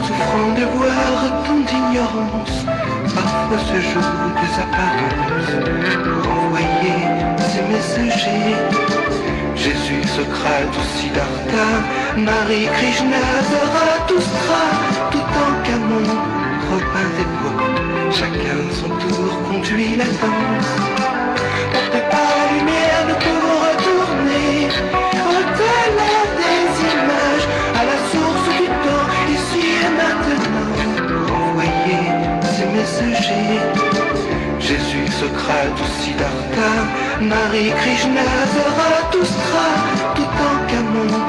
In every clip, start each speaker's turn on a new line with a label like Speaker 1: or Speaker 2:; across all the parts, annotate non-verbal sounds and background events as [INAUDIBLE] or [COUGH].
Speaker 1: souffrant de voir tant d'ignorance, parfois se joue des apparences, pour envoyer ses messagers. Jésus, Socrate, Siddhartha, Marie, Krishna, Zarathustra, tout Marie Krishna, tout Toutankhamon,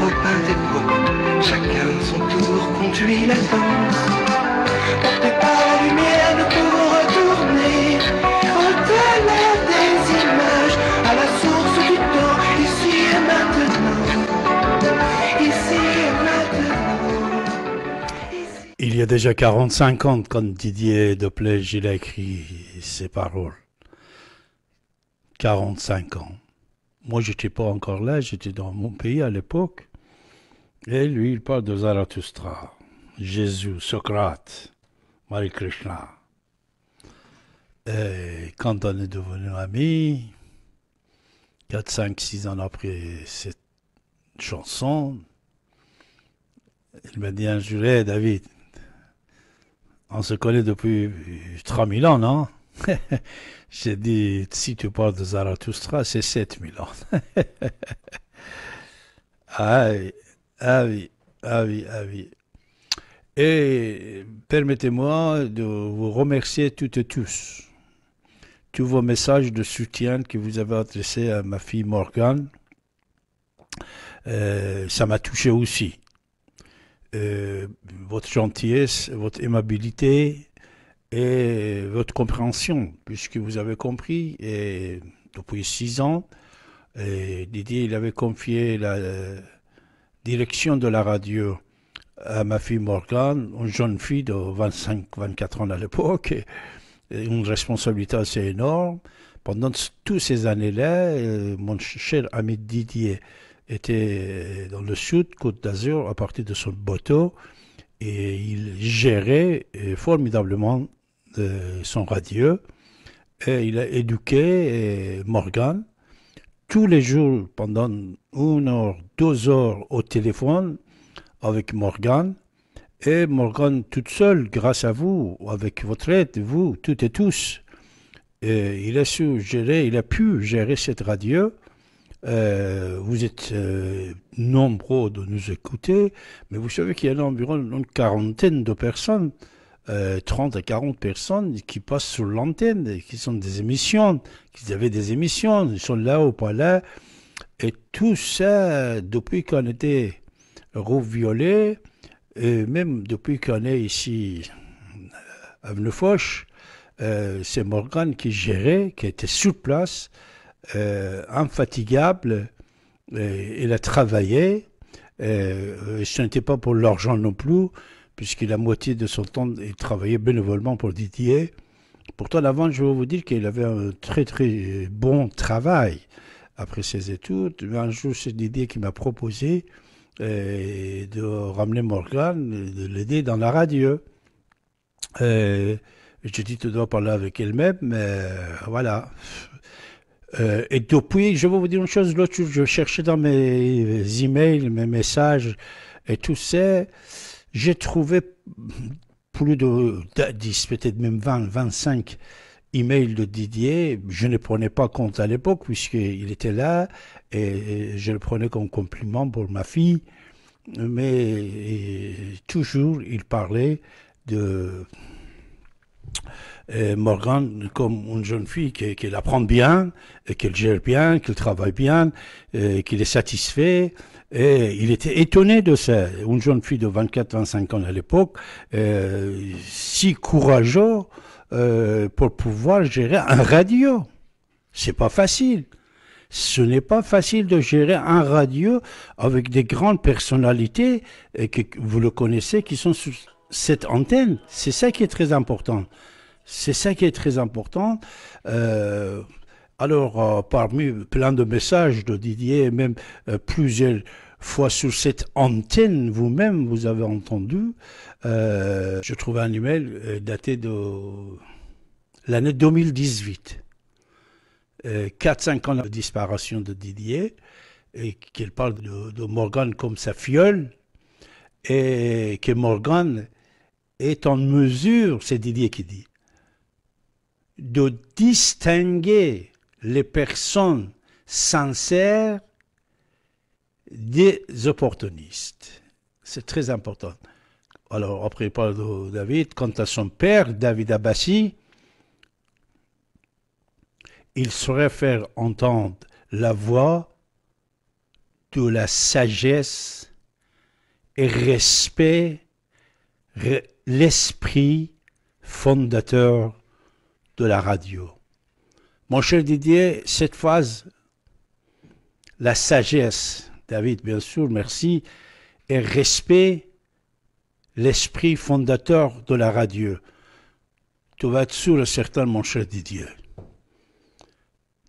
Speaker 1: repas des Bois, chacun son tour conduit la danse. Porté par la lumière, nous pouvons retourner au-delà des images, à la source du temps, ici et maintenant, ici et maintenant.
Speaker 2: Il y a déjà 45 ans quand Didier Doplej il a écrit ces paroles. 45 ans. Moi, je n'étais pas encore là, j'étais dans mon pays à l'époque. Et lui, il parle de Zarathustra, Jésus, Socrate, Marie Krishna. Et quand on est devenu amis, 4, 5, 6 ans après cette chanson, il m'a dit un jour, eh, David, on se connaît depuis 3000 ans, non [LAUGHS] J'ai dit, si tu parles de Zarathustra, c'est 7000 ans. [LAUGHS] Ah, ah, oui, ah oui, ah oui, Et permettez-moi de vous remercier toutes et tous. Tous vos messages de soutien que vous avez adressés à ma fille Morgane, euh, ça m'a touché aussi. Euh, votre gentillesse, votre aimabilité, et votre compréhension, puisque vous avez compris, et depuis six ans, et Didier, il avait confié la direction de la radio à ma fille Morgane, une jeune fille de 25-24 ans à l'époque, une responsabilité assez énorme. Pendant toutes ces années-là, euh, mon cher ami Didier était euh, dans le sud, Côte d'Azur, à partir de son bateau, et il gérait euh, formidablement son radio Et il a éduqué Morgan tous les jours pendant une heure, deux heures au téléphone avec Morgan. Et Morgan toute seule, grâce à vous, avec votre aide, vous, toutes et tous, et il a su gérer, il a pu gérer cette radio. Euh, vous êtes euh, nombreux de nous écouter, mais vous savez qu'il y a environ une quarantaine de personnes 30 euh, à 40 personnes qui passent sur l'antenne, qui sont des émissions, qui avaient des émissions, ils sont là ou pas là. Et tout ça, depuis qu'on était reviolé, et même depuis qu'on est ici euh, à Avenue euh, c'est Morgane qui gérait, qui était sur place, infatigable. Et, il a travaillé. ce n'était pas pour l'argent non plus puisque la moitié de son temps, il travaillait bénévolement pour Didier. Pourtant, avant, je vais vous dire qu'il avait un très très bon travail après ses études. Un jour, c'est Didier qui m'a proposé eh, de ramener Morgane, de l'aider dans la radio. J'ai eh, je dis, tu dois parler avec elle-même, mais voilà. Eh, et depuis, je vais vous dire une chose, l'autre jour, je cherchais dans mes emails, mes messages, et tout ça. J'ai trouvé plus de 10, peut-être même 20, 25 emails de Didier. Je ne prenais pas compte à l'époque puisqu'il était là et je le prenais comme compliment pour ma fille. Mais toujours, il parlait de euh, Morgan comme une jeune fille qui, apprend bien, qu'elle gère bien, qu'elle travaille bien, qu'elle est satisfaite. Et il était étonné de ça. Une jeune fille de 24-25 ans à l'époque, euh, si courageux euh, pour pouvoir gérer un radio. C'est pas facile. Ce n'est pas facile de gérer un radio avec des grandes personnalités et euh, que vous le connaissez qui sont sur cette antenne. C'est ça qui est très important. C'est ça qui est très important. Euh, alors, euh, parmi plein de messages de Didier, même euh, plusieurs fois sur cette antenne, vous-même, vous avez entendu, euh, je trouve un email daté de l'année 2018. 4-5 ans de disparition de Didier, et qu'il parle de, de Morgane comme sa fiole, et que Morgane est en mesure, c'est Didier qui dit, de distinguer les personnes sincères des opportunistes. C'est très important. Alors, après, il parle de David. Quant à son père, David Abbassi, il saurait faire entendre la voix de la sagesse et respect l'esprit fondateur de la radio. Mon cher Didier, cette phrase, la sagesse, David, bien sûr, merci, et respect, l'esprit fondateur de la radio. Tu vas être sûr et certain, mon cher Didier.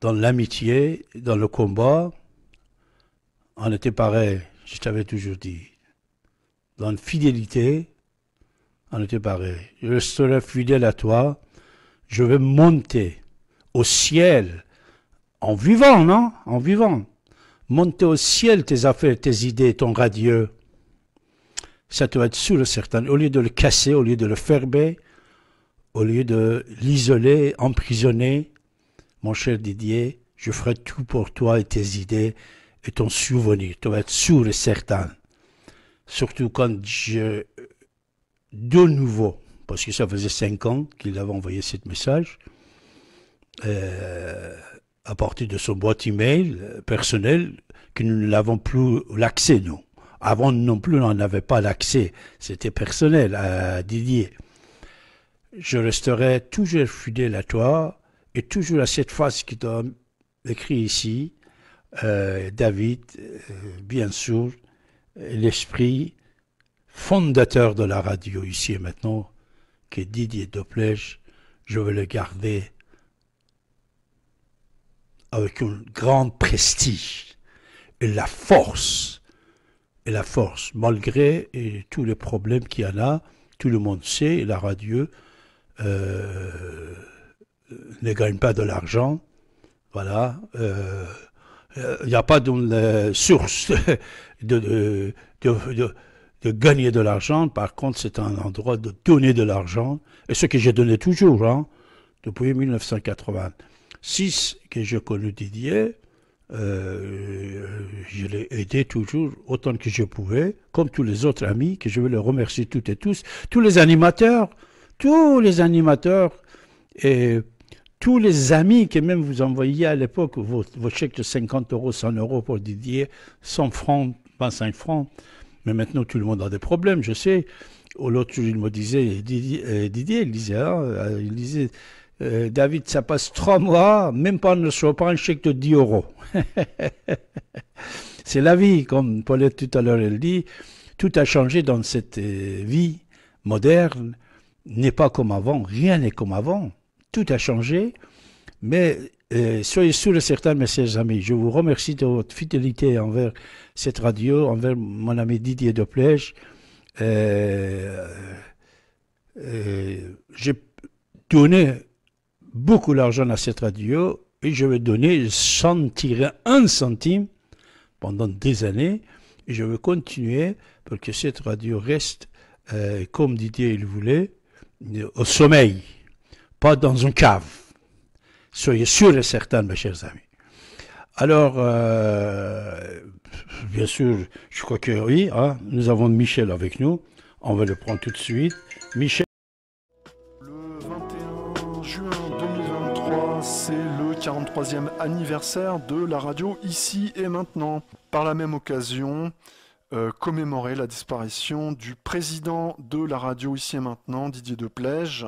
Speaker 2: Dans l'amitié, dans le combat, on était pareil, je t'avais toujours dit. Dans la fidélité, on était pareil. Je serai fidèle à toi. Je vais monter au ciel, en vivant, non En vivant. Monter au ciel tes affaires, tes idées, ton radieux. Ça doit être sûr et certain. Au lieu de le casser, au lieu de le fermer, au lieu de l'isoler, emprisonner, mon cher Didier, je ferai tout pour toi et tes idées et ton souvenir. Tu vas être sûr et certain. Surtout quand je, de nouveau, parce que ça faisait cinq ans qu'il avait envoyé ce message, euh, à partir de son boîte email euh, personnelle que nous n'avons plus l'accès, nous. Avant non plus, on n'avait pas l'accès. C'était personnel à Didier. Je resterai toujours fidèle à toi et toujours à cette phrase qui t'a écrit ici, euh, David, bien sûr, l'esprit fondateur de la radio ici et maintenant, est Didier Doplège, je veux le garder avec un grand prestige et la force. Et la force, malgré tous les problèmes qu'il y en a, tout le monde sait, la radio euh, ne gagne pas de l'argent. Voilà. Euh, il n'y a pas de euh, source [LAUGHS] de, de, gagner de l'argent. Par contre, c'est un endroit de donner de l'argent. Et ce que j'ai donné toujours, hein, depuis 1980 six que je connais Didier, euh, je l'ai aidé toujours autant que je pouvais, comme tous les autres amis, que je veux le remercier toutes et tous, tous les animateurs, tous les animateurs et tous les amis que même vous envoyiez à l'époque, vos, chèques de 50 euros, 100 euros pour Didier, 100 francs, 25 francs. Mais maintenant, tout le monde a des problèmes, je sais. L'autre, jour, il me disait, euh, Didier, il disait ah, euh, euh, David, ça passe trois mois, même pas, ne soit pas un chèque de 10 euros. [LAUGHS] c'est la vie, comme Paulette tout à l'heure, elle dit. Tout a changé dans cette euh, vie moderne, n'est pas comme avant, rien n'est comme avant. Tout a changé, mais euh, soyez sûrs et certains, mes chers amis, je vous remercie de votre fidélité envers cette radio, envers mon ami Didier Deplèche. Euh, J'ai donné beaucoup d'argent à cette radio et je vais donner tirer un centime pendant des années et je vais continuer pour que cette radio reste, euh, comme Didier il voulait, euh, au sommeil, pas dans une cave. Soyez sûrs et certains, mes chers amis. Alors, euh, bien sûr, je crois que oui, hein, nous avons Michel avec nous. On va le prendre tout de suite. Michel.
Speaker 3: 43e anniversaire de la radio ici et maintenant. Par la même occasion, euh, commémorer la disparition du président de la radio ici et maintenant, Didier Deplège.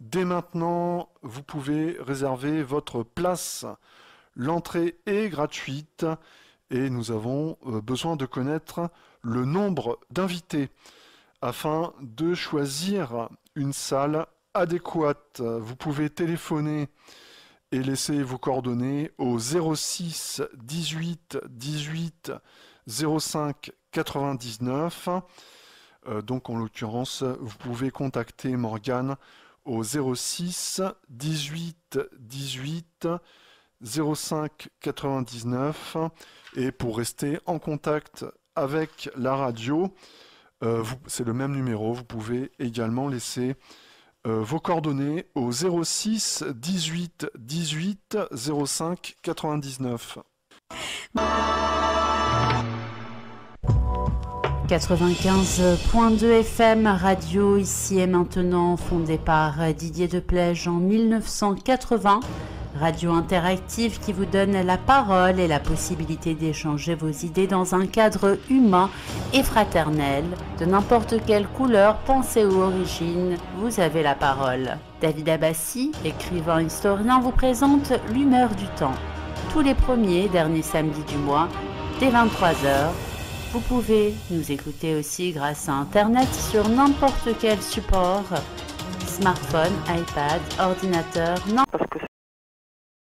Speaker 3: Dès maintenant, vous pouvez réserver votre place. L'entrée est gratuite et nous avons euh, besoin de connaître le nombre d'invités afin de choisir une salle adéquate. Vous pouvez téléphoner et laissez vos coordonnées au 06 18 18 05 99. donc en l'occurrence, vous pouvez contacter Morgane au 06 18 18 05 99. Et pour rester en contact avec la radio, euh, c'est le même numéro. Vous pouvez également laisser euh, vos coordonnées au 06 18 18 05 99.
Speaker 1: 95.2 FM Radio ici et maintenant fondée par Didier Deplège en 1980 radio interactive qui vous donne la parole et la possibilité d'échanger vos idées dans un cadre humain et fraternel. De n'importe quelle couleur, pensée ou origine, vous avez la parole. David Abbassi, écrivain historien, vous présente L'humeur du temps. Tous les premiers derniers samedis du mois, dès 23h, vous pouvez nous écouter aussi grâce à Internet sur n'importe quel support, smartphone, iPad, ordinateur, n'importe